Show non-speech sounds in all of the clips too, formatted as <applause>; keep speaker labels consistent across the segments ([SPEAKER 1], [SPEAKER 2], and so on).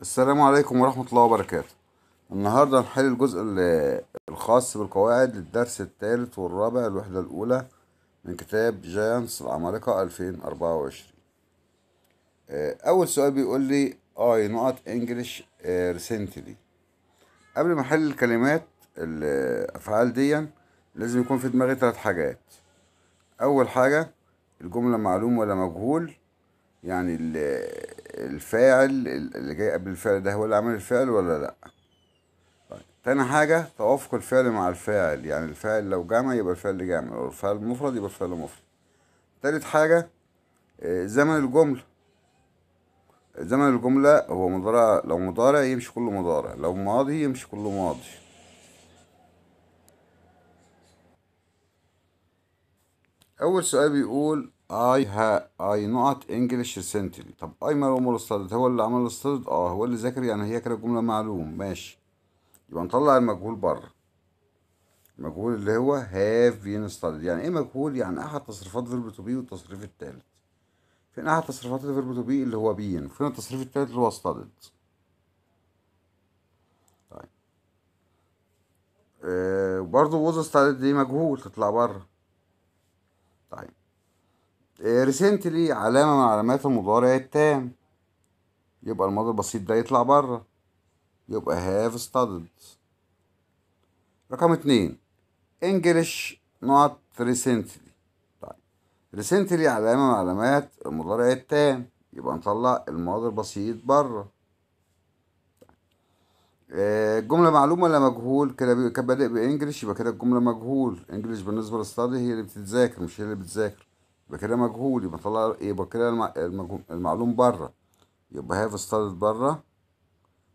[SPEAKER 1] السلام عليكم ورحمة الله وبركاته النهاردة هنحل الجزء الخاص بالقواعد للدرس الثالث والرابع الوحدة الأولى من كتاب جاينتس العمالقة 2024 آه، أول سؤال بيقول لي أي نقط إنجلش ريسنتلي قبل ما أحل الكلمات الأفعال دي لازم يكون في دماغي تلات حاجات أول حاجة الجملة معلوم ولا مجهول يعني الفاعل اللي جاي قبل الفعل ده هو اللي عمل الفعل ولا لا طيب، تاني حاجة توافق الفعل مع الفاعل يعني الفاعل لو جمع يبقى الفعل جمع لو الفعل مفرد يبقى الفعل مفرد تالت حاجة آه، زمن الجملة زمن الجملة هو مضارع لو مضارع يمشي كله مضارع لو ماضي يمشي كله ماضي أول سؤال بيقول اي ها اي نوت انجلش سنتري طب ايمن عمر الصدد هو اللي عمل الصدد اه هو اللي ذاكر يعني هي كده جمله معلوم ماشي يبقى نطلع المجهول بره المجهول اللي هو هاف بين ستاد يعني ايه مجهول يعني احد تصريفات فيرب تو بي والتصريف الثالث فين احد تصريفات الفيرب تو بي اللي هو بين فين التصريف الثالث اللي هو ستاد طيب آه برضه ووز ستاد دي مجهول تطلع بره طيب ريسنتلي علامة من علامات المضارع التام يبقى الماضي البسيط ده يطلع بره يبقى have studied رقم اتنين English not recently طيب recently علامة من علامات المضارع التام يبقى نطلع الماضي البسيط بره طيب. آه، جملة معلومة ولا مجهول كده بادئ بانجلش يبقى كده الجملة مجهول انجلش بالنسبة للستادي هي اللي بتتذاكر مش هي اللي بتذاكر يبقى كده مجهول يبقى طلع يبقى كده المعلوم بره يبقى هاف اشترط بره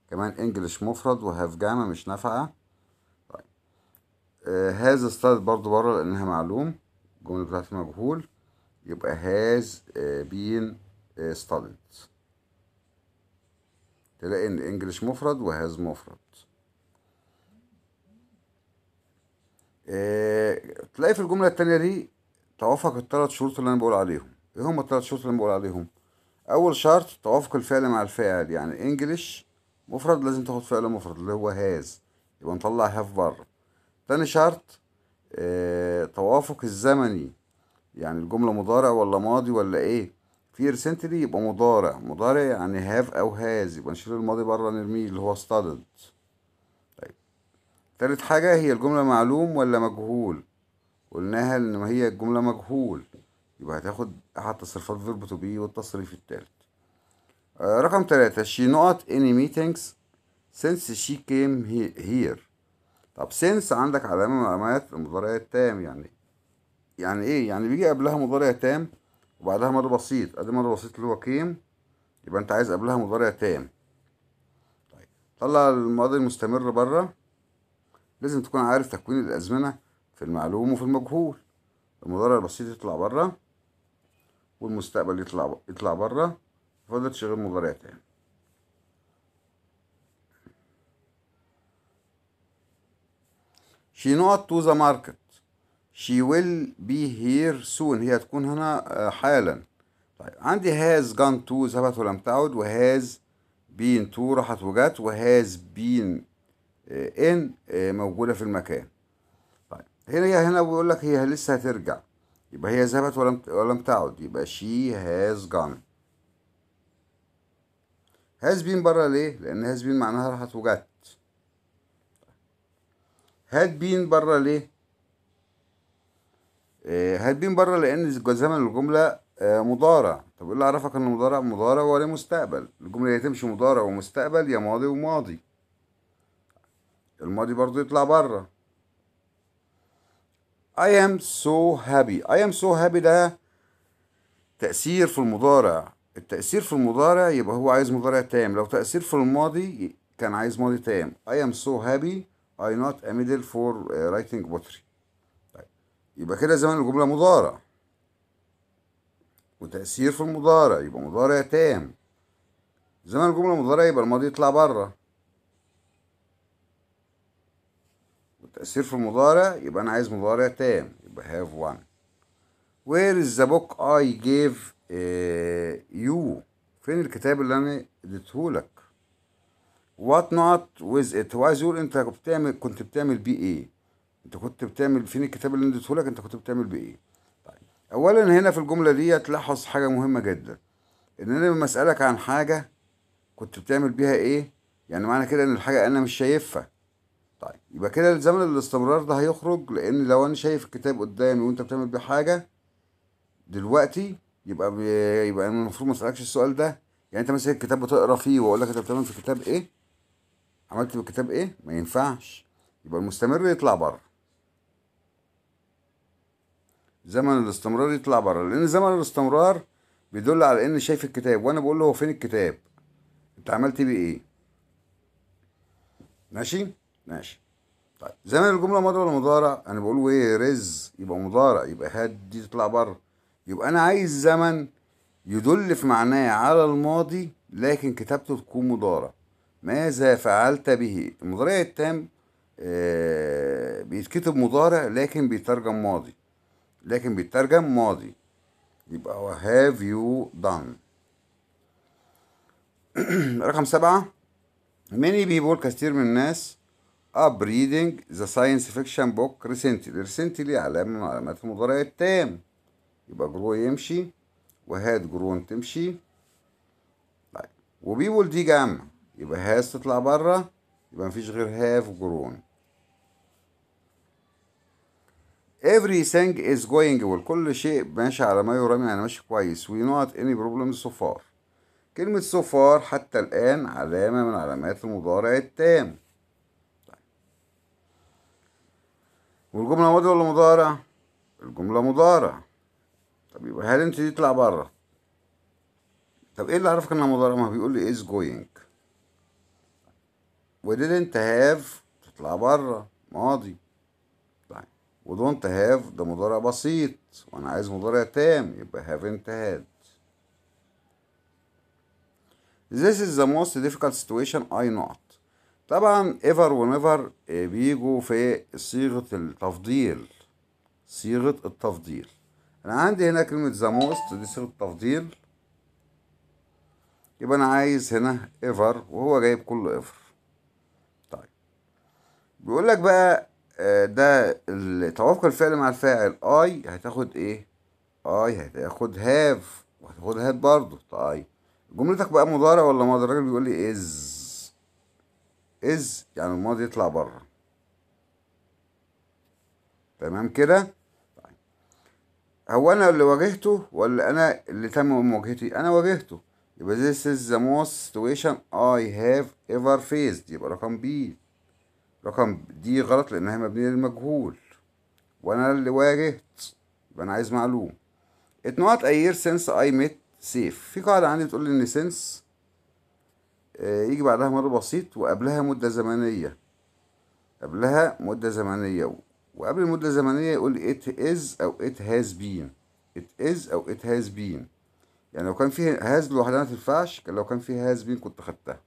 [SPEAKER 1] كمان انجلش مفرد وهاف جامع مش نافعه طيب هاز آه، اشترط برضو بره لانها معلوم الجمله بتاعتي مجهول يبقى هاز بين اشترط تلاقي ان انجلش مفرد وهاز مفرد آه، تلاقي في الجملة التانية دي توافق الثلاث شروط اللي انا بقول عليهم ايه هما الثلاث شروط اللي انا بقول عليهم اول شرط توافق الفعل مع الفاعل يعني انجلش مفرد لازم تاخد فعل مفرد اللي هو هاز يبقى نطلع هاف بره تاني شرط اه توافق الزمني يعني الجملة مضارع ولا ماضي ولا ايه في ريسنتلي يبقى مضارع مضارع يعني هاف او هاز يبقى نشيل الماضي بره نرميه اللي هو ستادد طيب تالت حاجة هي الجملة معلوم ولا مجهول قلناها ان هي الجملة مجهول يبقى هتاخد احد تصريفات فيرب تو بي والتصريف التالت آه رقم تلاتة شي نقط اني ميتينجز سينس شي كيم هير طب سينس عندك علامة من علامات المضارع التام يعني يعني ايه يعني بيجي قبلها مضارع تام وبعدها مضارع بسيط ادي مضارع بسيط اللي هو كيم يبقى انت عايز قبلها مضارع تام طيب طلع الماضي المستمر بره لازم تكون عارف تكوين الازمنه في المعلوم وفي المجهول المضارع البسيط يطلع بره والمستقبل يطلع يطلع بره فضلت شغل مضارع تاني she not to the market she will be here soon هي هتكون هنا آه، حالا طيب عندي has gone to ذهبت ولم تعد و has been to راحت وجت و has been آه، in آه، موجودة في المكان هنا هي هنا بيقول لك هي لسه هترجع يبقى هي ذهبت ولم ولم تعد يبقى she has gone هاز بين بره ليه لان هاز بين معناها راحت وجت هاد بين بره ليه هاد آه، بين بره لان زمن الجمله آه، مضارع طب ايه اللي عرفك ان مضارع مضارع ولا مستقبل الجمله هي تمشي مضارع ومستقبل يا ماضي وماضي الماضي برضو يطلع بره I am so happy I am so happy ده تأثير في المضارع التأثير في المضارع يبقى هو عايز مضارع تام لو تأثير في الماضي كان عايز ماضي تام I am so happy I not a middle for uh, writing poetry طيب. يبقى كده زمان الجملة مضارع وتأثير في المضارع يبقى مضارع تام زمان الجملة مضارع يبقى الماضي يطلع بره تأثير في المضارع يبقى أنا عايز مضارع تام يبقى have one where is the book I gave uh, you فين الكتاب اللي أنا اديتهولك what not with it هو عايز يقول أنت بتعمل كنت بتعمل بيه إيه أنت كنت بتعمل فين الكتاب اللي أنا اديتهولك أنت كنت بتعمل بيه إيه طيب أولا هنا في الجملة دي تلاحظ حاجة مهمة جدا إن أنا لما أسألك عن حاجة كنت بتعمل بيها إيه يعني معنى كده إن الحاجة أنا مش شايفها طيب يبقى كده الزمن الاستمرار ده هيخرج لان لو انا شايف الكتاب قدامي وانت بتعمل بيه حاجه دلوقتي يبقى بي... يبقى انا المفروض ما اسالكش السؤال ده يعني انت ماسك الكتاب بتقرا فيه واقول لك انت بتعمل في الكتاب ايه عملت في الكتاب ايه ما ينفعش يبقى المستمر يطلع بره زمن الاستمرار يطلع بره لان زمن الاستمرار بيدل على ان شايف الكتاب وانا بقول له هو فين الكتاب انت عملت بيه ايه ماشي ماشي طيب زمن الجمله ماضي ولا مضارع انا بقول ايه رز يبقى مضارع يبقى هات دي تطلع بره يبقى انا عايز زمن يدل في معناه على الماضي لكن كتابته تكون مضارع ماذا فعلت به المضارع التام آه بيتكتب مضارع لكن بيترجم ماضي لكن بيترجم ماضي يبقى هو have you done <clears throat> رقم سبعة many people كثير من الناس up reading the science fiction book recently recently علامة من علامات المضارع التام يبقى جرو يمشي وهات جرو تمشي طيب وبيبول دي جامعة يبقى هاز تطلع بره يبقى مفيش غير هاف جرون everything is going well كل شيء ماشي على ما يرام يعني ماشي كويس we not any problems so far كلمة so far حتى الآن علامة من علامات المضارع التام والجملة ماضي ولا مضارع الجملة مضارع طب يبقى هل انت تطلع بره طب ايه اللي عرفك انها مضارع ما بيقول لي is going وديدنت هاف تطلع بره ماضي طيب ودونت هاف ده مضارع بسيط وانا عايز مضارع تام يبقى هافنت هاد This is the most difficult situation I know. طبعا ايفر ونيفر بيجوا في صيغة التفضيل صيغة التفضيل انا عندي هنا كلمة ذا موست دي صيغة التفضيل يبقى انا عايز هنا ايفر وهو جايب كل ايفر طيب بيقول لك بقى آه، ده توافق الفعل مع الفاعل اي هتاخد ايه اي هتاخد هاف وهتاخد هات برضه طيب جملتك بقى مضارع ولا مضارع بيقول لي از از يعني الماضي يطلع بره تمام كده طيب. هو انا اللي واجهته ولا انا اللي تم مواجهتي انا واجهته يبقى this is the most situation I have ever faced يبقى رقم بي رقم دي غلط لانها مبنية للمجهول وانا اللي واجهت يبقى انا عايز معلوم it not a year since I met safe في قاعدة عندي بتقول لي ان since آه، يجي بعدها مر بسيط وقبلها مدة زمنية قبلها مدة زمنية وقبل المدة الزمنية يقول it is أو it has been it is أو it has been يعني لو كان فيه has لوحدها ما تنفعش لو كان فيه has been كنت خدتها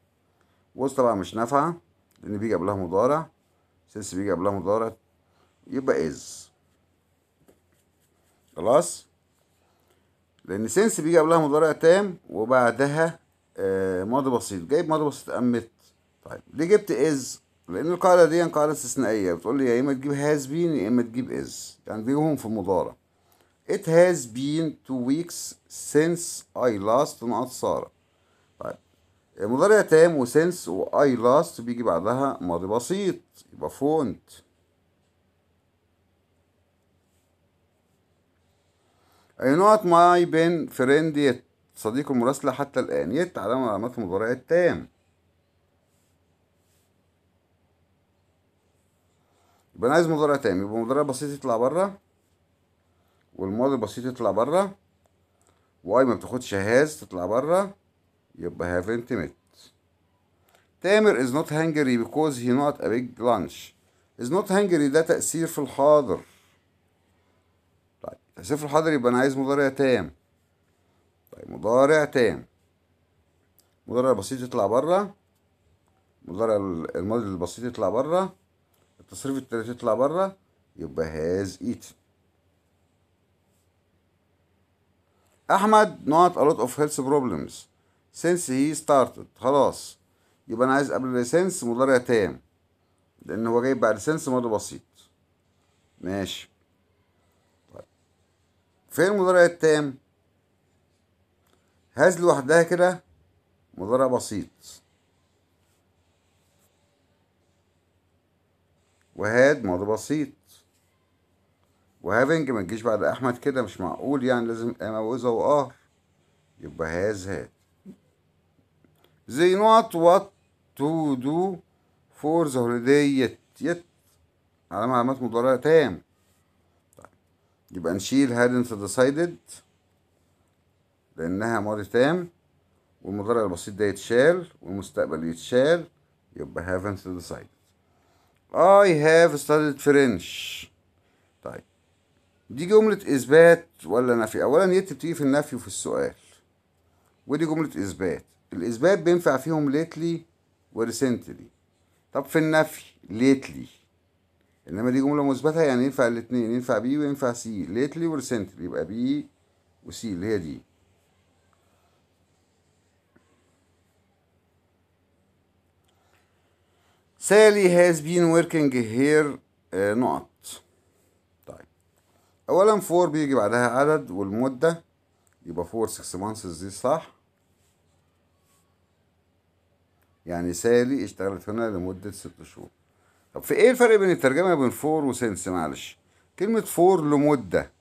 [SPEAKER 1] was طبعا مش نافعة لأن بيجي قبلها مضارع since بيجي قبلها مضارع يبقى is خلاص لأن since بيجي قبلها مضارع تام وبعدها آه، ماضي بسيط جايب ماضي بسيط امت طيب ليه جبت از لان القاعده دي قاعده استثنائيه بتقول لي يا اما تجيب هاز بين يا اما تجيب از يعني تجيبهم في مضارع It has been two weeks since I last نقط سارة طيب مضارع تام و واي و بيجي بعدها ماضي بسيط يبقى فونت I not my been friend yet صديق المراسلة حتى الآن يت علامة علامات المضارع التام يبقى أنا عايز مضارع تام يبقى المضارع بسيط يطلع بره والماضي بسيط يطلع بره واي ما بتاخدش هاز تطلع بره يبقى هافنت مت تامر is not hungry because he not a big lunch is not hungry ده تأثير في الحاضر طيب تأثير في الحاضر يبقى أنا عايز مضارع تام طيب مضارع تام مضارع بسيط يطلع بره مضارع الماضي البسيط يطلع بره التصريف التالت يطلع بره يبقى هاز ايت احمد not a lot of health problems since he started خلاص يبقى انا عايز قبل since مضارع تام لان هو جايب بعد سينس ماضي بسيط ماشي طيب فين المضارع التام هذه لوحدها كده مضارع بسيط وهاد ماضي بسيط وهافنج ما تجيش بعد احمد كده مش معقول يعني لازم موزه وقهر يبقى هاز هاد زي نوت وات تو دو فور ذا هوليداي يت يت علامة علامات مضارع تام طيب، يبقى نشيل هاد انت ديسايدد لأنها ماضي تام والمضارع البسيط ده يتشال والمستقبل يتشال يبقى haven't decided I have studied French طيب دي جملة إثبات ولا نفي أولا يت بتيجي في النفي وفي السؤال ودي جملة إثبات الإثبات بينفع فيهم lately وريسنتلي طب في النفي lately إنما دي جملة مثبتة يعني ينفع الاتنين ينفع بي وينفع سي lately وريسنتلي يبقى بي وسي اللي هي دي سالي has been working here آه uh, نقط طيب اولا 4 بيجي بعدها عدد والمده يبقى 4 6 months دي صح يعني سالي اشتغلت هنا لمده 6 شهور طب في ايه الفرق بين الترجمه بين فور وسنس معلش كلمه 4 لمده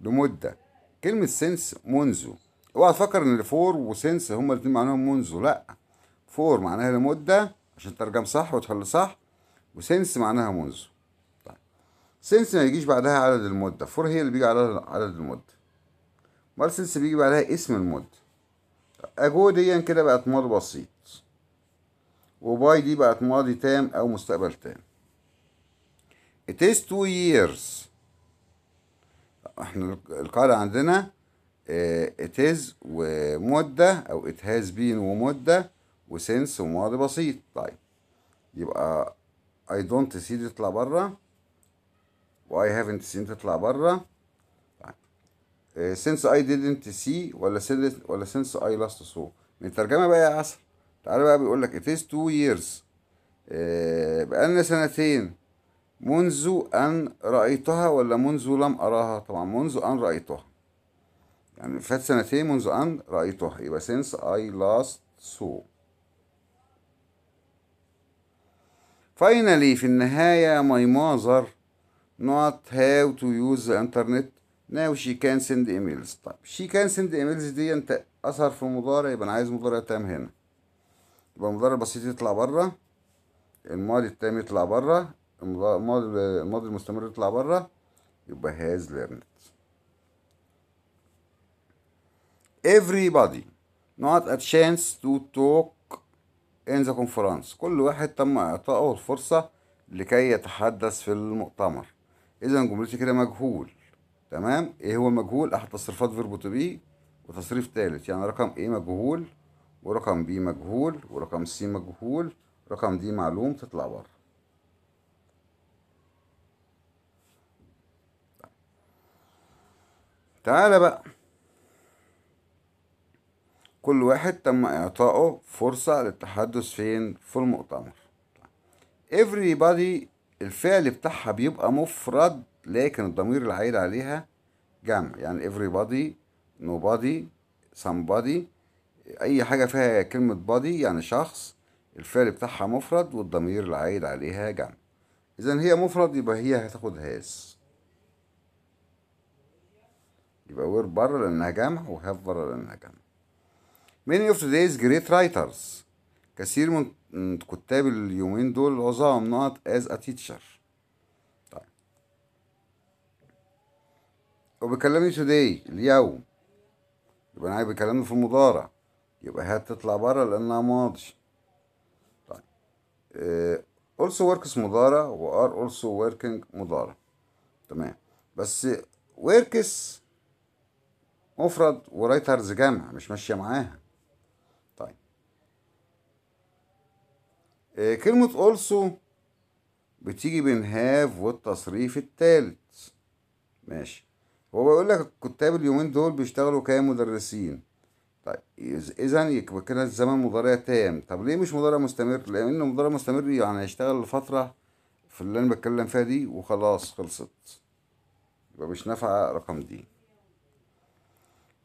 [SPEAKER 1] لمده كلمه سنس منذ اوعى تفكر ان فور وسنس هما الاتنين معناهم منذ لا 4 معناها لمده عشان ترجم صح وتحل صح وسنس معناها منذ طيب سنس ما يجيش بعدها عدد المدة فور هي اللي بيجي عليها عدد المدة مال سنس بيجي بعدها اسم المدة أجو ديا كده بقت ماضي بسيط وباي دي بقت ماضي تام أو مستقبل تام It is two years احنا القاعدة عندنا آه، it is ومدة أو it has been ومدة وسنس وماضي بسيط طيب يبقى I don't see تطلع بره و I haven't seen تطلع بره طيب آه، since I didn't see ولا since ولا since I last saw من الترجمة بقى يا عسل تعالى بقى بيقول لك it is two years آه، بقالنا سنتين منذ أن رأيتها ولا منذ لم أراها طبعا منذ أن رأيتها يعني فات سنتين منذ أن رأيتها يبقى since I last saw Finally, في النهاية my mother not how to use the internet now she can send emails طيب she can send emails دي انت اثر في المضارع يبقى انا عايز مضارع تام هنا يبقى المضارع البسيط يطلع بره الماضي التام يطلع بره الماضي الماضي المستمر يطلع بره يبقى has learned everybody not a chance to talk in the conference كل واحد تم إعطائه الفرصة لكي يتحدث في المؤتمر إذا جملتي كده مجهول تمام إيه هو مجهول أحد تصريفات فيرب تو بي وتصريف تالت يعني رقم ايه مجهول ورقم بي مجهول ورقم سي مجهول رقم دي معلوم تطلع بره تعالى بقى كل واحد تم إعطائه فرصة للتحدث فين في المؤتمر everybody الفعل بتاعها بيبقى مفرد لكن الضمير العائد عليها جمع يعني everybody nobody somebody أي حاجة فيها كلمة body يعني شخص الفعل بتاعها مفرد والضمير العائد عليها جمع إذا هي مفرد يبقى هي هتاخد هاز يبقى وير بره لأنها جمع وهاف بره لأنها جمع many of today's great writers كثير من كتاب اليومين دول العظام not as a teacher طيب وبيكلمني today اليوم يبقى انا بيكلمني في المضارع يبقى هات تطلع بره لانها ماضي طيب uh, also works مضارع و are also working مضارع تمام بس works مفرد ورايترز جمع مش ماشيه معاها آه، كلمة also بتيجي بين have والتصريف التالت ماشي هو بيقول لك الكتاب اليومين دول بيشتغلوا كمدرسين طيب اذا يبقى كده الزمن مضارع تام طب ليه مش مضارع مستمر لان مضارع مستمر يعني هيشتغل الفتره في اللي انا بتكلم فيها دي وخلاص خلصت يبقى مش نافعه رقم دي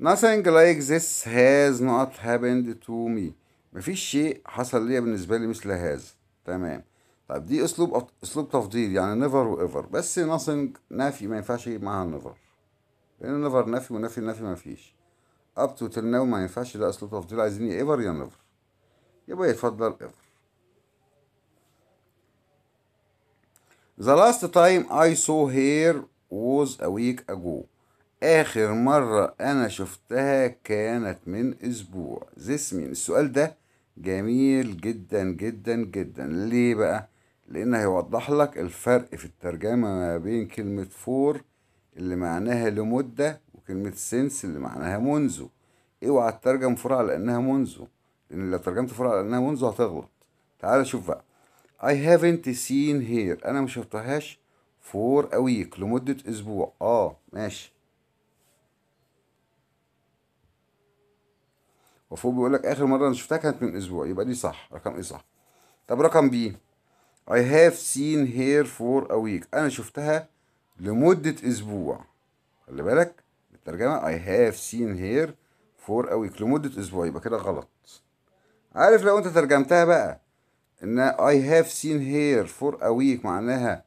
[SPEAKER 1] nothing like this has not happened to me مفيش شيء حصل ليا بالنسبه لي مثل هذا تمام طب دي اسلوب اسلوب تفضيل يعني نيفر وايفر بس ناثينج نفي ما ينفعش معاها نيفر لان نيفر نفي ونافي نفي ما فيش اب تو تل ناو ما ينفعش ده اسلوب تفضيل عايزين يا ايفر يا نيفر يبقى يتفضل ايفر The last time I saw her was a week ago. آخر مرة أنا شفتها كانت من أسبوع ذس مين السؤال ده جميل جدا جدا جدا ليه بقى؟ لأن هيوضح لك الفرق في الترجمة ما بين كلمة فور اللي معناها لمدة وكلمة سنس اللي معناها منذ اوعى تترجم فور على انها منذ لان لو ترجمت فور على انها منذ هتغلط تعال شوف بقى I haven't seen here انا مشفتهاش فور a week لمدة اسبوع اه ماشي وفوق بيقول لك اخر مره انا شفتها كانت من اسبوع يبقى دي صح رقم ايه صح طب رقم بي I have seen her for a week أنا شفتها لمدة أسبوع خلي بالك الترجمة I have seen her for a week لمدة أسبوع يبقى كده غلط عارف لو أنت ترجمتها بقى إن I have seen her for a week معناها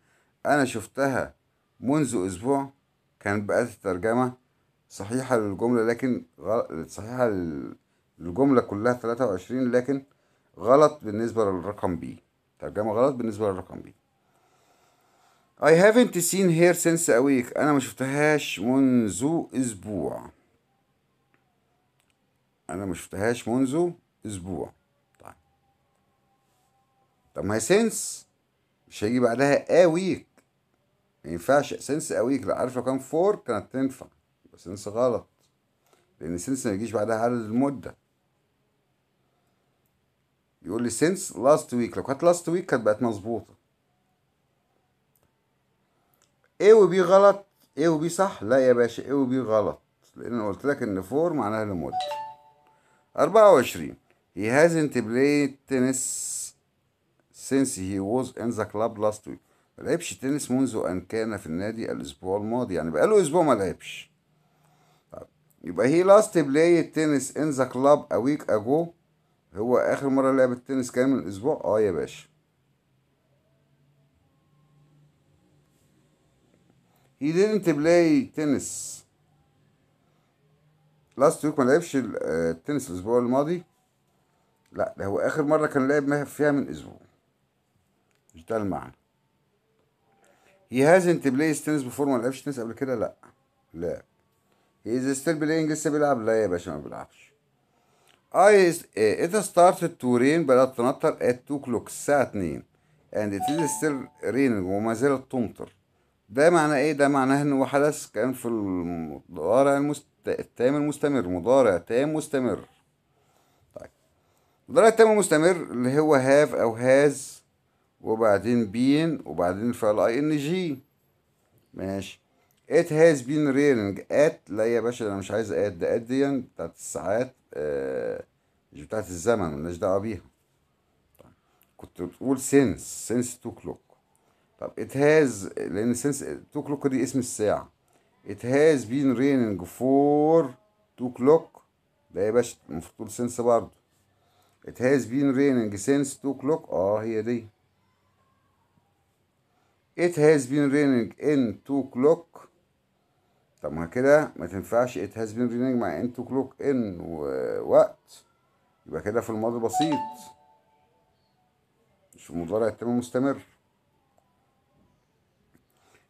[SPEAKER 1] أنا شفتها منذ أسبوع كان بقت الترجمة صحيحة للجملة لكن غلط صحيحة الجملة كلها 23 لكن غلط بالنسبة للرقم B ترجمة غلط بالنسبة للرقم B I haven't seen her since a week أنا ما شفتهاش منذ أسبوع أنا ما شفتهاش منذ أسبوع طيب. طب ما هي سنس مش هيجي بعدها a week ما ينفعش سنس اويك لو عارف لو كان فور كانت تنفع بس سنس غلط لان سنس ما يجيش بعدها عدد المده بيقول لي سينس لاست ويك لو كانت لاست ويك كانت بقت مظبوطه ايه وبي غلط ايه وبي صح لا يا باشا ايه وبي غلط لان انا قلت لك ان فور معناها لمده 24 he hasn't played tennis since he was in the club last week ما لعبش تنس منذ ان كان في النادي الاسبوع الماضي يعني بقاله اسبوع ما لعبش يبقى he last played tennis in the club a week ago هو اخر مره لعب التنس كان من اسبوع اه يا باشا he didn't play tennis last week ما لعبش آه، التنس الاسبوع الماضي لا ده هو اخر مره كان لعب فيها من اسبوع مش ده المعنى he hasn't played tennis before ما لعبش تنس قبل كده لا لا he is still playing لسه بيلعب لا يا باشا ما بيلعبش I is, it eh, started to rain بدأت تمطر at 2 o'clock الساعة 2 and it is still raining وما زالت تمطر ده معناه ايه ده معناه ان هو حدث كان في المضارع المست... التام المستمر مضارع تام مستمر طيب مضارع التام المستمر اللي هو هاف او هاز وبعدين بين وبعدين الفعل اي ان جي ماشي it has been raining at لا يا باشا انا مش عايز at ده at بتاعت الساعات مش آه، بتاعت الزمن ملناش دعوه بيها كنت بتقول سينس سينس تو كلوك طب ات هاز لان سينس تو كلوك دي اسم الساعه ات هاز بين ريننج فور تو كلوك ده يا باشا المفروض تقول سينس برضه ات هاز بين raining سينس تو كلوك اه هي دي it has been raining in 2 o'clock طب ما كده ما تنفعش it has been raining مع into clock in وقت يبقى كده في الماضي بسيط مش في المضارع التام المستمر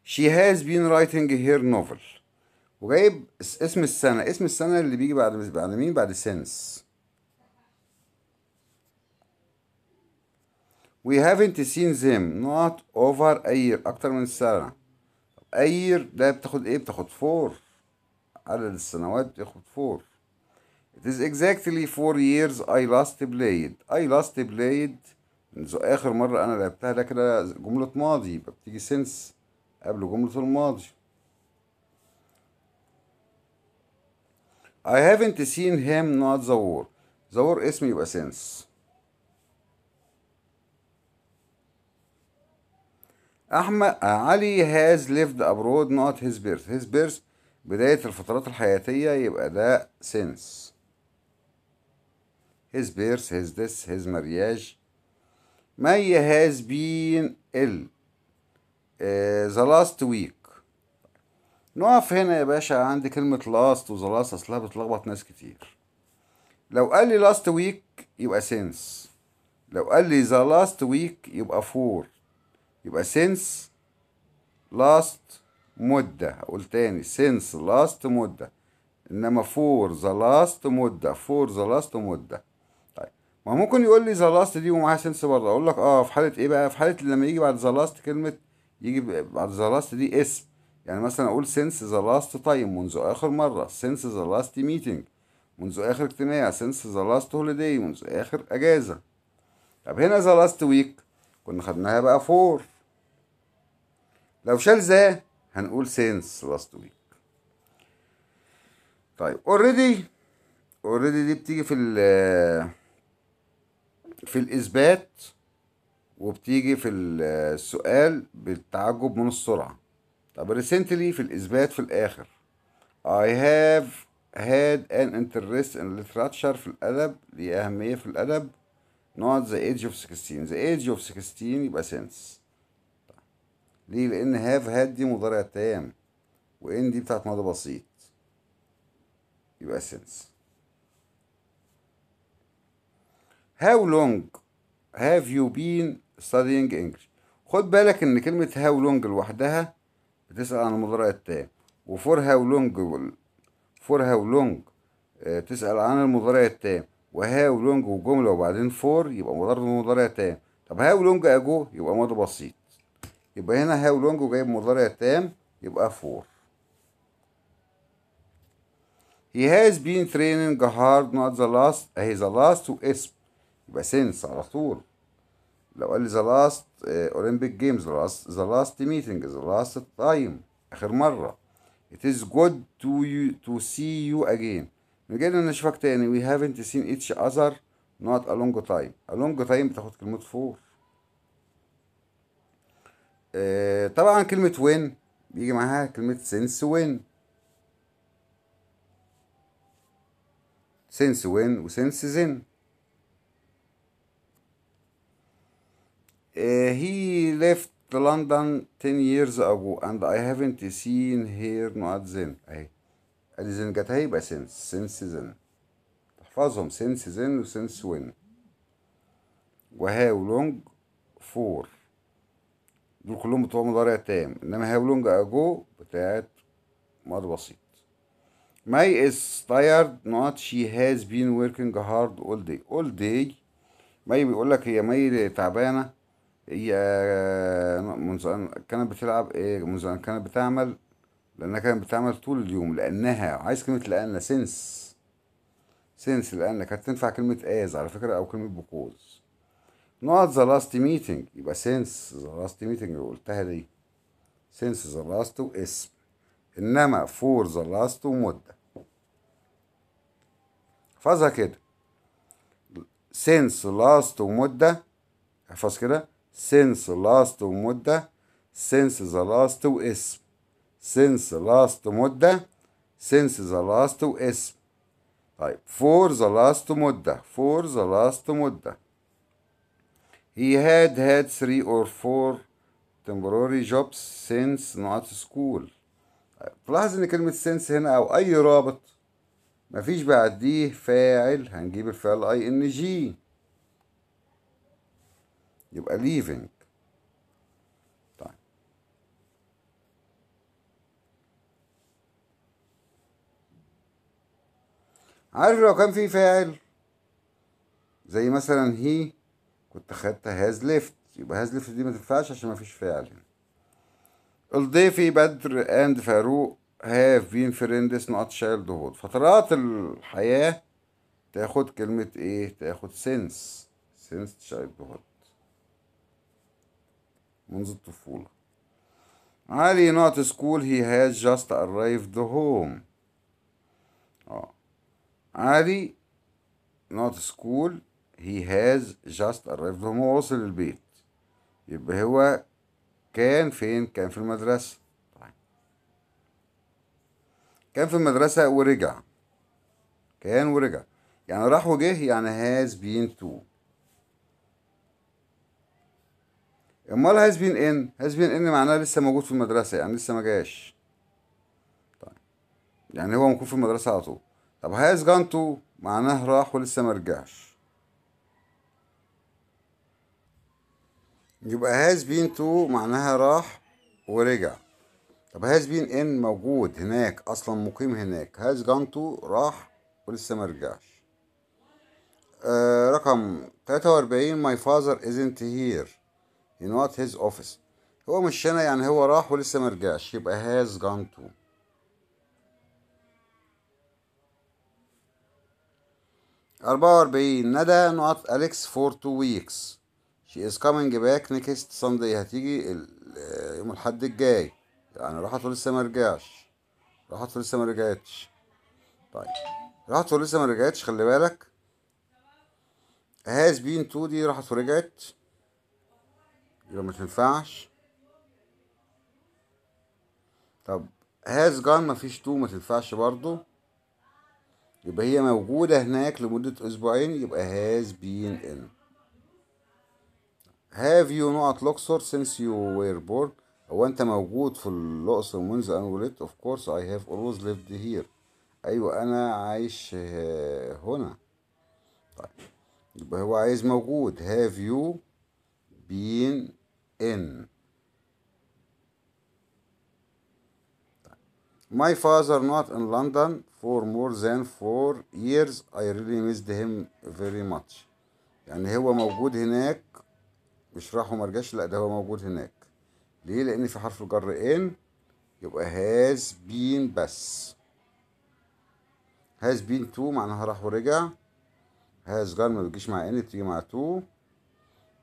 [SPEAKER 1] she has been writing her novel وجايب اسم السنة اسم السنة اللي بيجي بعد بعد مين بعد since we haven't seen them not over a year أكتر من سنة اير ده بتاخد ايه بتاخد فور عدد السنوات بتاخد فور It is exactly four years I last played I last played منذ آخر مرة أنا لعبتها ده كده جملة ماضي يبقى بتيجي سنس قبل جملة الماضي I haven't seen him not the war the war اسم يبقى since أحمد علي هاز ليفد أبرود نوت هيز بيرث هيز بيرث بداية الفترات الحياتية يبقى ده سينس his birth his death his marriage مي has been ill uh, the last week نقف هنا يا باشا عندي كلمة last و the last أصلها بتلخبط ناس كتير لو قال لي last week يبقى since لو قال لي the last week يبقى for يبقى since last مدة أقول تاني since last مدة إنما for the last مدة for the last مدة طيب ما ممكن يقول لي the last دي ومعاها since برضه أقول لك أه في حالة إيه بقى في حالة لما يجي بعد the last كلمة يجي بعد the last دي اسم يعني مثلا أقول since the last time منذ آخر مرة since the last meeting منذ آخر اجتماع since the last holiday منذ آخر أجازة طب هنا the last week كنا خدناها بقى for لو شال ذا هنقول since last week طيب already اوريدي دي بتيجي في ال في الإثبات وبتيجي في السؤال بالتعجب من السرعة طب recently في الإثبات في الآخر I have had an interest in literature في الأدب ليه أهمية في الأدب not the age of 16 the age of 16 يبقى since ليه لان هاف هاد دي مضارع تام وان دي بتاعت ماضي بسيط يبقى سنس how long have you been studying English خد بالك ان كلمة how long لوحدها بتسأل عن المضارع التام وفور هاو لونج for how long آه، تسأل عن المضارع التام وهاو لونج وجملة وبعدين فور يبقى مضارع مضارع تام طب هاو لونج اجو يبقى ماضي بسيط يبقى هنا هاو لونج وجايب مضارع تام يبقى فور He has been training hard not the last اهي the last to اسم يبقى since على طول لو قال لي the last Olympic Games the last the last meeting the last time آخر مرة It is good to you to see you again رجعنا نشوفك تاني we haven't seen each other not a long time a long time بتاخد كلمة فور طبعا كلمة وين بيجي معاها كلمة سنس وين سنس وين وسنس زين he left London 10 years ago and I haven't seen her not then اهي ادي زين جت اهي يبقى since since then تحفظهم since then since when وهاو long for دول كلهم بتوع مضارع تام انما هابلونج اجو بتاعت ماضي بسيط ماي از تايرد نوت شي هاز بين وركينج هارد اول داي اول داي ماي بيقول لك هي ماي تعبانه هي منذ ان كانت بتلعب ايه منذ ان كانت بتعمل لانها كانت بتعمل طول اليوم لانها عايز كلمه لان سنس سنس لان كانت تنفع كلمه از على فكره او كلمه بوكوز not the last meeting يبقى since the last meeting قلتها دي since the last اسم انما for the last مده احفظها كده since last مده احفظ كده since last مده since the last اسم since last مده since the last اسم طيب for the last مده for the last مده He had had three or four temporary jobs since not school. تلاحظ ان كلمة since هنا او اي رابط مفيش بعديه فاعل هنجيب الفعل اي ان جي يبقى leaving طيب. عارف لو كان في فاعل زي مثلا he كنت خدت هاز ليفت يبقى هاز ليفت دي ما تنفعش عشان ما فيش فعل هنا الضيفي بدر اند فاروق هاف بين فريندس نوت شايلد هود فترات الحياة تاخد كلمة ايه تاخد سنس سنس شايلد هود منذ الطفولة علي نوت سكول هي هاز جاست arrived هوم اه علي نوت سكول he has just arrived home هو وصل البيت يبقى هو كان فين كان في المدرسة طيب. كان في المدرسة ورجع كان ورجع يعني راح وجه يعني has been to امال has been in has been in معناه لسه موجود في المدرسه يعني لسه ما جاش طيب يعني هو موجود في المدرسه على طول طب has gone to معناه راح ولسه ما رجعش يبقى هاز بين تو معناها راح ورجع طب هاز بين ان موجود هناك اصلا مقيم هناك هاز جون تو راح ولسه مرجعش آه رقم 43 ماي فازر isn't here ان وات his office هو مش هنا يعني هو راح ولسه مرجعش يبقى هاز جون تو أربعة وأربعين ندى نقط أليكس فور تو ويكس she is coming back next Sunday هتيجي يوم الحد الجاي يعني راحت ولسه ما رجعش راحت ولسه ما رجعتش طيب راحت ولسه ما رجعتش خلي بالك has been تو دي راحت ورجعت يبقى ما تنفعش طب has gone ما فيش تو ما تنفعش برضو يبقى هي موجودة هناك لمدة أسبوعين يبقى has been in have you not Luxor since you were born I موجود to الأقصر منذ أن ولدت of course I have always lived here I أنا عايش هنا طيب هو عايز موجود have you been in My father not in London for more than four years. I really missed him very much. يعني هو موجود هناك مش راح وما رجعش لا ده هو موجود هناك ليه لان في حرف الجر ان يبقى هاز بين بس هاز بين تو معناها راح ورجع هاز جان ما بتجيش مع ان بتيجي مع تو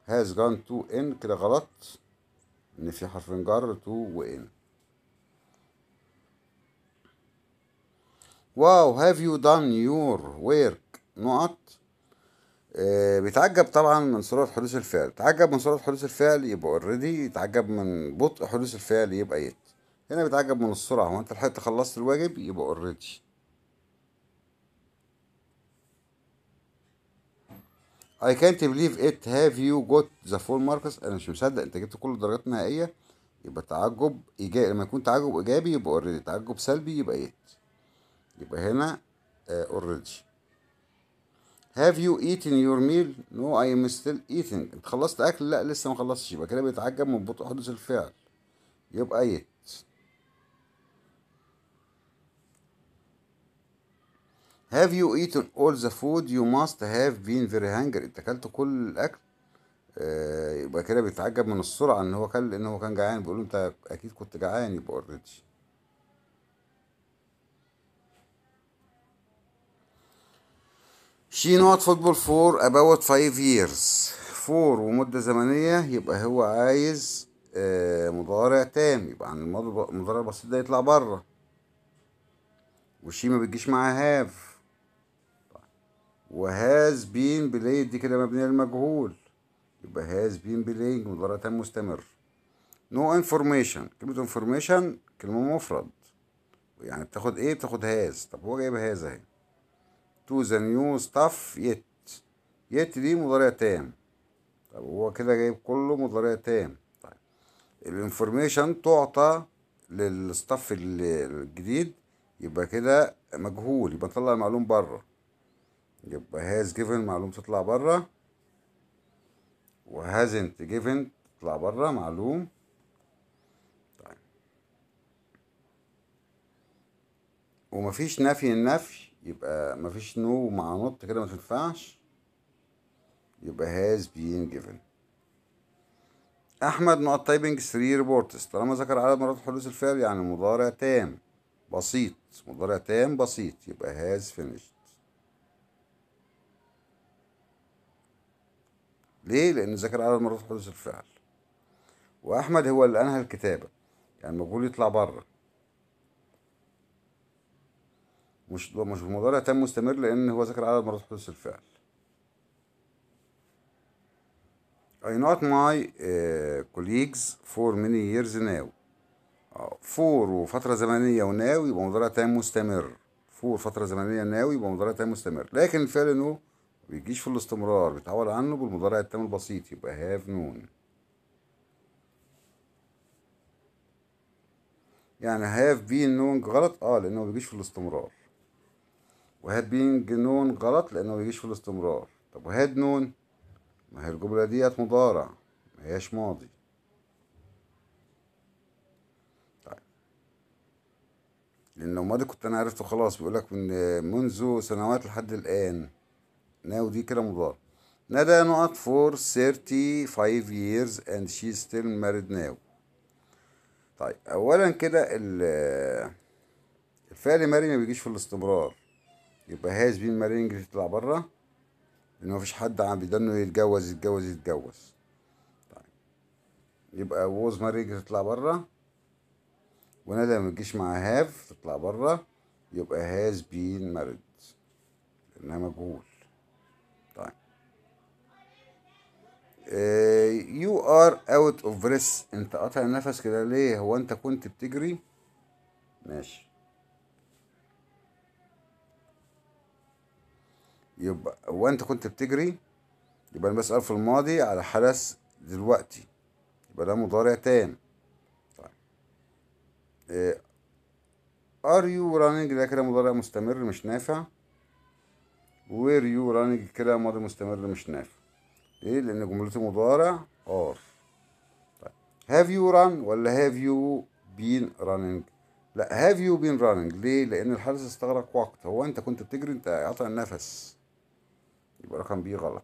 [SPEAKER 1] هاز جان تو ان كده غلط ان في حرفين جر تو وان واو هاف يو دان يور ورك نقط آه، بيتعجب طبعا من سرعه حدوث الفعل بيتعجب من سرعه حدوث الفعل يبقى اوريدي يتعجب من بطء حدوث الفعل يبقى يت هنا بيتعجب من السرعه هو انت لحقت خلصت الواجب يبقى اوريدي I can't believe it have you got the full marks انا مش مصدق انت جبت كل الدرجات النهائيه يبقى تعجب ايجابي لما يكون تعجب ايجابي يبقى اوريدي تعجب سلبي يبقى يت يبقى هنا اوريدي آه، هاف يو ايتن يور ميل نو اي ام ستيل eating. انت خلصت اكل لا لسه ما خلصتش يبقى كده بيتعجب من بطء حدوث الفعل يبقى ايت. Have you eaten all the food? You must have been very hungry. انت اكلت كل الاكل آه يبقى كده بيتعجب من السرعه ان هو كان لان هو كان جعان بيقول له انت اكيد كنت جعان يبقى اوريدي she not football for about فايف years for ومدة زمنية يبقى هو عايز آه، مضارع تام يبقى عن المضارع البسيط ده يطلع بره وشي ما بتجيش معاه هاف وهاز بين بلاي دي كده مبنية للمجهول يبقى هاز بين بلاي مضارع تام مستمر نو no انفورميشن كلمة انفورميشن كلمة مفرد يعني بتاخد ايه بتاخد هاز طب هو جايب هاز اهي to the new stuff yet yet دي مضارع تام طب هو كده جايب كله مضارع تام طيب الانفورميشن تعطى للستاف الجديد يبقى كده مجهول يبقى نطلع المعلوم بره يبقى هاز جيفن معلوم تطلع بره وهازنت جيفن تطلع بره معلوم طيب ومفيش نفي النفي يبقى مفيش نو مع نط كده ما تنفعش يبقى هاز بين جيفن احمد نقط تايبنج 3 ريبورتس طالما ذكر عدد مرات حدوث الفعل يعني مضارع تام بسيط مضارع تام بسيط يبقى هاز فينيشد ليه لان ذكر عدد مرات حدوث الفعل واحمد هو اللي انهى الكتابه يعني المجهول يطلع بره مش مش بمضارع تام مستمر لان هو ذكر عدد مرات حدوث الفعل I not my uh, colleagues for many years now فور آه، وفترة زمنية وناو يبقى مضارع تام مستمر فور فترة زمنية ناو يبقى مضارع تام مستمر لكن الفعل نو بيجيش في الاستمرار بيتعول عنه بالمضارع التام البسيط يبقى هاف نون يعني هاف بين نون غلط اه لانه ما بيجيش في الاستمرار وهاد بينج نون غلط لأنه بيجيش في الاستمرار طب وهاد نون ما هي الجملة ديت مضارع ما هياش ماضي طيب. لأن لو ماضي كنت أنا عرفته خلاص بيقولك من منذ سنوات لحد الآن ناو دي كده مضارع ندى نقط سيرتي فايف ييرز اند شي ستيل مارد ناو طيب أولا كده الفعل ماري ما بيجيش في الاستمرار يبقى هاز بين مارينج تطلع بره لان مفيش حد عم بيدنه يتجوز يتجوز يتجوز طيب يبقى ووز مارينج تطلع بره وندى ما تجيش مع هاف تطلع بره يبقى هاز بين ماريد لانها مجهول طيب يو ار اوت اوف بريس انت قاطع النفس كده ليه هو انت كنت بتجري ماشي يبقى وانت كنت بتجري يبقى انا بسأل في الماضي على حدث دلوقتي يبقى ده مضارع تام طيب ار يو رانينج ده كده مضارع مستمر مش نافع وير يو رانينج كده ماضي مستمر مش نافع ليه لان جملته مضارع ار طيب هاف يو ران ولا هاف يو بين رانينج لا هاف يو بين رانينج ليه لان الحدث استغرق وقت هو انت كنت بتجري انت قطع النفس يبقى رقم بي غلط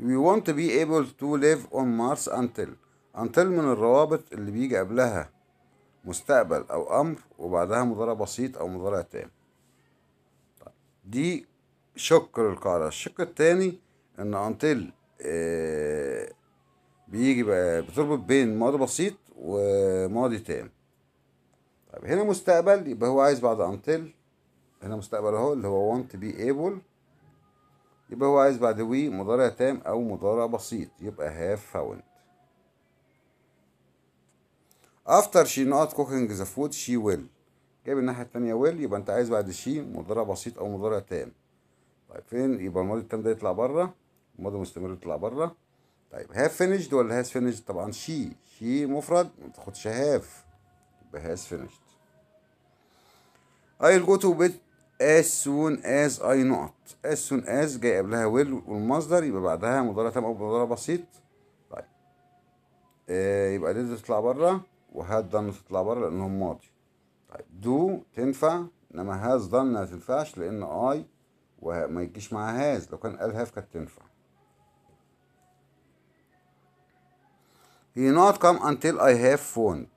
[SPEAKER 1] we want to be able to live on Mars until until من الروابط اللي بيجي قبلها مستقبل أو أمر وبعدها مضارع بسيط أو مضارع تام طيب، دي شق للقاعدة الشق التاني إن until آه بيجي بتربط بين ماضي بسيط وماضي تام طيب هنا مستقبل يبقى هو عايز بعد until هنا مستقبل اهو اللي هو want be able يبقى هو عايز بعد we مضارع تام او مضارع بسيط يبقى have found after she not cooking the food she will جايب الناحية التانية will يبقى انت عايز بعد she مضارع بسيط او مضارع تام طيب فين يبقى الماضي التام ده يطلع بره الماضي المستمر يطلع بره طيب have finished ولا has finished طبعا she she مفرد ما تاخدش have يبقى has finished I will go to bed as soon as I نقط as soon as جاي قبلها will والمصدر يبقى بعدها مضارع تام أو مضارع بسيط طيب آه يبقى did تطلع بره had done تطلع بره لأنهم ماضي طيب do تنفع إنما has done ما تنفعش لأن I وما يجيش مع هاز لو كان قال هاف كانت تنفع he not come until I have phoned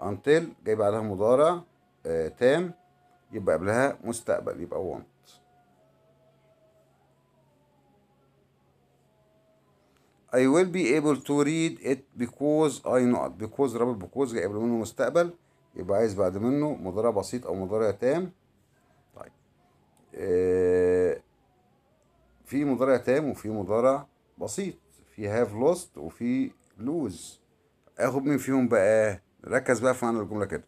[SPEAKER 1] until جاي بعدها مضارع آه تام يبقى قبلها مستقبل يبقى want I will be able to read it because I know it because رابط because جاي قبل منه مستقبل يبقى عايز بعد منه مضارع بسيط أو مضارع تام طيب آه، في مضارع تام وفي مضارع بسيط في هاف لوست وفي لوز اخد مين فيهم بقى ركز بقى في معنى الجمله كده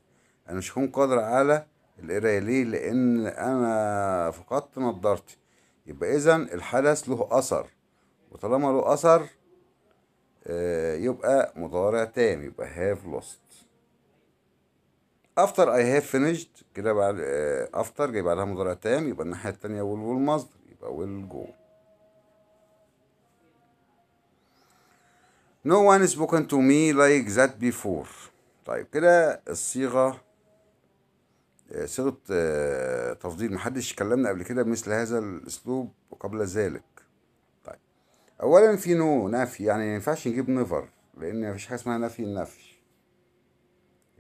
[SPEAKER 1] انا مش هكون قادر على القرايه ليه لان انا فقدت نضارتي يبقى اذا الحدث له اثر وطالما له اثر آه، يبقى مضارع تام يبقى هاف لوست افتر اي هاف finished كده بعد افتر آه، جاي بعدها مضارع تام يبقى الناحيه التانية ويل والمصدر يبقى ويل جو No one spoken to me like that before طيب كده الصيغة آه، صيغه آه، تفضيل محدش كلمنا قبل كده مثل هذا الاسلوب قبل ذلك طيب اولا في نو نفي يعني ما ينفعش نجيب نيفر لان مفيش حاجه اسمها نفي النفي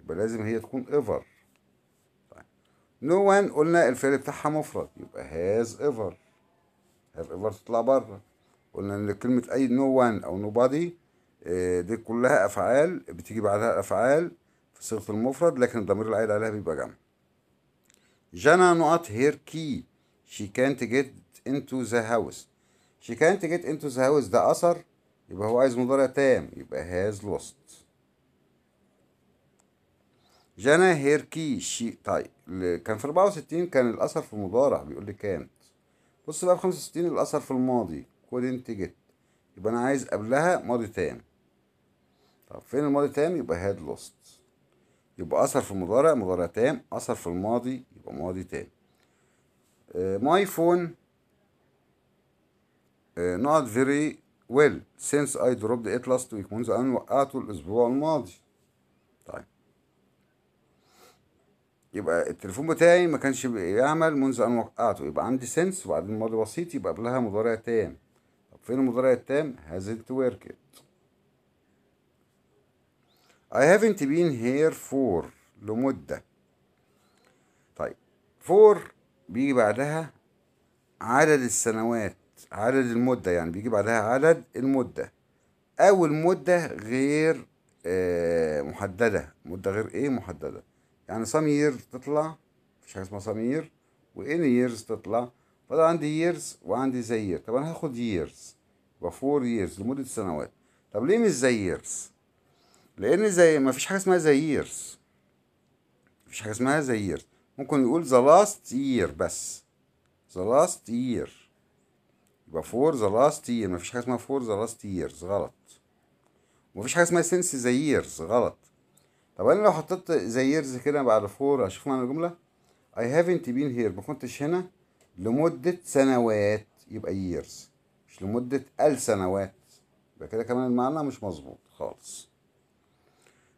[SPEAKER 1] يبقى لازم هي تكون ايفر طيب. نو وان قلنا الفعل بتاعها مفرد يبقى هاز ايفر هاف ايفر تطلع بره قلنا ان كلمه اي نو وان او نو بادي آه، دي كلها افعال بتيجي بعدها افعال في صيغه المفرد لكن الضمير العائد عليها بيبقى جمع جانا نقط هير كي شي كانت جيت انتو ذا هاوس شي كانت جيت انتو ذا هاوس ده أثر يبقى هو عايز مضارع تام يبقى هاز لوست جانا هيركي شي طيب كان في 64 كان الأثر في المضارع بيقول لي كانت. بص بقى في 65 الأثر في الماضي كودنت جيت يبقى أنا عايز قبلها ماضي تام. طب فين الماضي تام يبقى هاد لوست يبقى أثر في المضارع مضارع تام أثر في الماضي يبقى ماضي تاني ماي فون نوت فيري ويل سينس اي دروبد ات لاست ويك منذ ان وقعته الاسبوع الماضي طيب يبقى التليفون بتاعي ما كانش بيعمل منذ ان وقعته يبقى عندي سينس وبعدين ماضي بسيط يبقى قبلها مضارع تام طب فين المضارع التام هازنت وركت I haven't been here for لمده فور بيجي بعدها عدد السنوات عدد المدة يعني بيجي بعدها عدد المدة أو المدة غير آه، محددة مدة غير إيه محددة يعني سام ييرز تطلع مفيش حاجة اسمها سام و وإن ييرز تطلع فده عندي ييرز وعندي زي يير طب أنا هاخد ييرز يبقى فور ييرز لمدة سنوات طب ليه مش زي ييرز؟ لأن زي مفيش حاجة اسمها زي ييرز مفيش حاجة اسمها زي ييرز ممكن يقول the last year بس the last year يبقى for the last year مفيش حاجة اسمها for the last years غلط ومفيش حاجة اسمها since the years غلط طب انا لو حطيت the years كده بعد for اشوف معنى الجملة I haven't been here ما كنتش هنا لمدة سنوات يبقى years مش لمدة السنوات يبقى كده كمان المعنى مش مظبوط خالص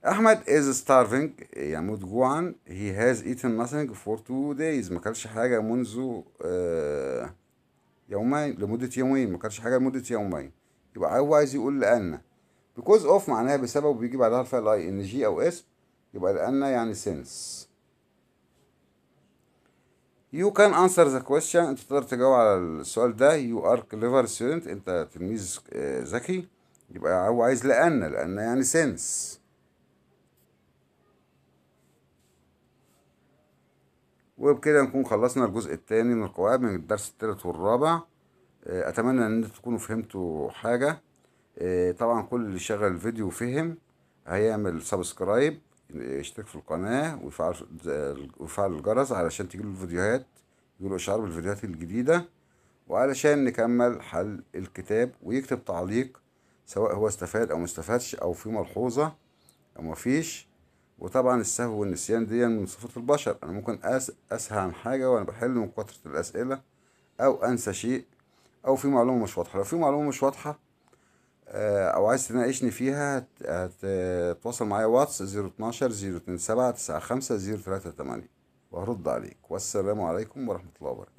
[SPEAKER 1] احمد از starving يموت جوعا he has eaten nothing for two days ما كلش حاجه منذ آه، يومين لمده يومين ما كلش حاجه لمده يومين يبقى هو عايز يقول لان because اوف معناها بسبب وبيجي بعدها الفعل اي ان جي او اس يبقى لان يعني since You can answer the question انت تقدر تجاوب على السؤال ده You are clever student انت تلميذ آه، ذكي يبقى هو عايز لان لان يعني since وبكده نكون خلصنا الجزء الثاني من القواعد من الدرس الثالث والرابع آه، اتمنى ان انتوا تكونوا فهمتوا حاجه آه، طبعا كل اللي شغل الفيديو وفهم هيعمل سبسكرايب يشترك في القناه ويفعل ويفعل الجرس علشان تجيله الفيديوهات يجيله اشعار بالفيديوهات الجديده وعلشان نكمل حل الكتاب ويكتب تعليق سواء هو استفاد او مستفادش او في ملحوظه او مفيش وطبعا السهو والنسيان دي من صفات البشر انا ممكن أس اسهى عن حاجه وانا بحل من كثره الاسئله او انسى شيء او في معلومه مش واضحه لو في معلومه مش واضحه آه، او عايز تناقشني فيها هتتواصل معايا واتس زيرو اتناشر زيرو اتنين سبعة تسعة خمسة زيرو تلاتة تمانية وهرد عليك والسلام عليكم ورحمة الله وبركاته